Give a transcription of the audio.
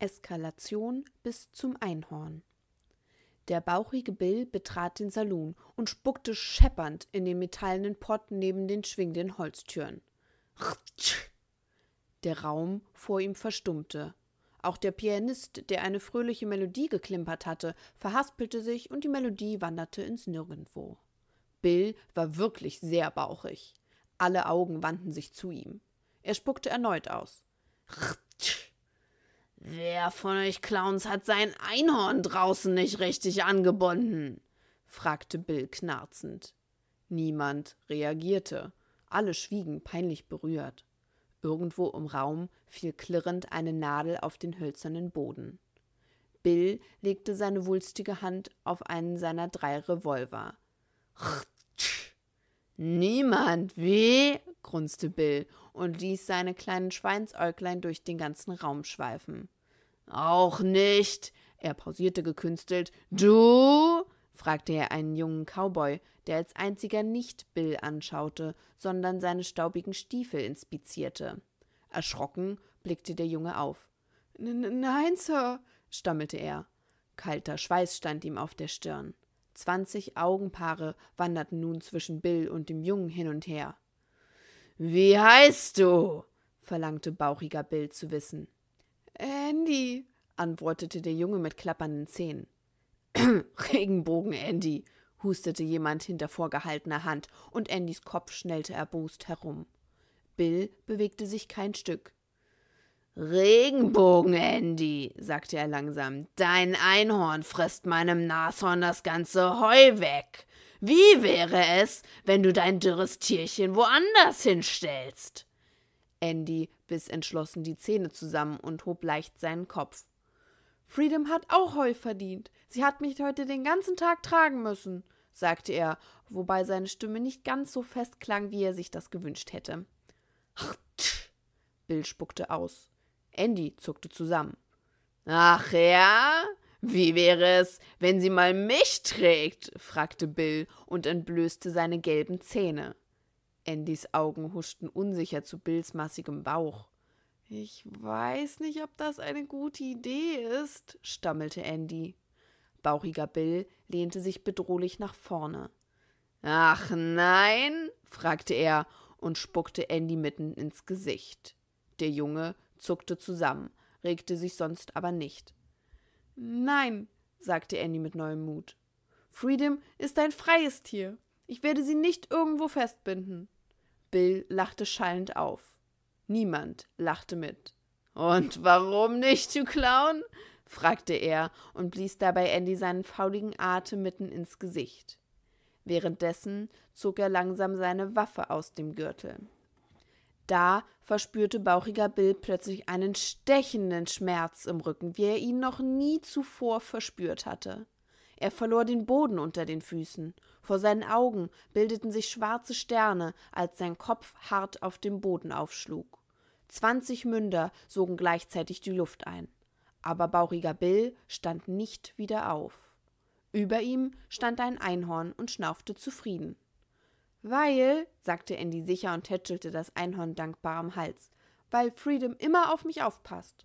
Eskalation bis zum Einhorn. Der bauchige Bill betrat den Salon und spuckte scheppernd in den metallenen Pott neben den schwingenden Holztüren. Der Raum vor ihm verstummte. Auch der Pianist, der eine fröhliche Melodie geklimpert hatte, verhaspelte sich und die Melodie wanderte ins Nirgendwo. Bill war wirklich sehr bauchig. Alle Augen wandten sich zu ihm. Er spuckte erneut aus. Wer von euch Clowns hat sein Einhorn draußen nicht richtig angebunden? fragte Bill knarzend. Niemand reagierte. Alle schwiegen, peinlich berührt. Irgendwo im Raum fiel klirrend eine Nadel auf den hölzernen Boden. Bill legte seine wulstige Hand auf einen seiner drei Revolver. Niemand, wie? grunzte Bill und ließ seine kleinen Schweinsäuglein durch den ganzen Raum schweifen. Auch nicht, er pausierte gekünstelt. Du? fragte er einen jungen Cowboy, der als einziger nicht Bill anschaute, sondern seine staubigen Stiefel inspizierte. Erschrocken blickte der Junge auf. N -n Nein, Sir, stammelte er. Kalter Schweiß stand ihm auf der Stirn. Zwanzig Augenpaare wanderten nun zwischen Bill und dem Jungen hin und her. Wie heißt du? verlangte bauchiger Bill zu wissen. Andy, antwortete der Junge mit klappernden Zähnen. Regenbogen, Andy, hustete jemand hinter vorgehaltener Hand, und Andys Kopf schnellte erbost herum. Bill bewegte sich kein Stück. Regenbogen, Andy, sagte er langsam. Dein Einhorn frisst meinem Nashorn das ganze Heu weg. Wie wäre es, wenn du dein dürres Tierchen woanders hinstellst? Andy biss entschlossen die Zähne zusammen und hob leicht seinen Kopf. Freedom hat auch Heu verdient. Sie hat mich heute den ganzen Tag tragen müssen, sagte er, wobei seine Stimme nicht ganz so fest klang, wie er sich das gewünscht hätte. Ach, tsch, Bill spuckte aus. Andy zuckte zusammen. Ach ja? Wie wäre es, wenn sie mal mich trägt? fragte Bill und entblößte seine gelben Zähne. Andys Augen huschten unsicher zu Bills massigem Bauch. Ich weiß nicht, ob das eine gute Idee ist, stammelte Andy. Bauchiger Bill lehnte sich bedrohlich nach vorne. Ach nein? fragte er und spuckte Andy mitten ins Gesicht. Der Junge zuckte zusammen, regte sich sonst aber nicht. Nein, sagte Annie mit neuem Mut. Freedom ist ein freies Tier. Ich werde sie nicht irgendwo festbinden. Bill lachte schallend auf. Niemand lachte mit. Und warum nicht, du Clown? fragte er und blies dabei Andy seinen fauligen Atem mitten ins Gesicht. Währenddessen zog er langsam seine Waffe aus dem Gürtel. Da verspürte bauchiger Bill plötzlich einen stechenden Schmerz im Rücken, wie er ihn noch nie zuvor verspürt hatte. Er verlor den Boden unter den Füßen. Vor seinen Augen bildeten sich schwarze Sterne, als sein Kopf hart auf dem Boden aufschlug. Zwanzig Münder sogen gleichzeitig die Luft ein. Aber bauchiger Bill stand nicht wieder auf. Über ihm stand ein Einhorn und schnaufte zufrieden. Weil, sagte Andy sicher und tätschelte das Einhorn dankbar am Hals, weil Freedom immer auf mich aufpasst.